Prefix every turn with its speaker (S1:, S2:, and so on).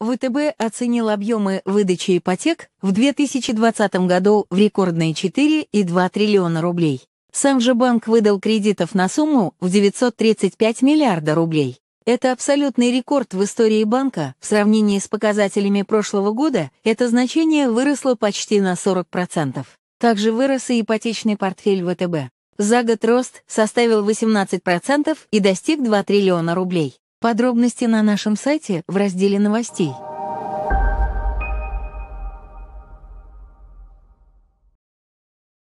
S1: ВТБ оценил объемы выдачи ипотек в 2020 году в рекордные 4,2 триллиона рублей. Сам же банк выдал кредитов на сумму в 935 миллиарда рублей. Это абсолютный рекорд в истории банка. В сравнении с показателями прошлого года это значение выросло почти на 40%. Также вырос и ипотечный портфель ВТБ. За год рост составил 18% и достиг 2 триллиона рублей. Подробности на нашем сайте в разделе новостей.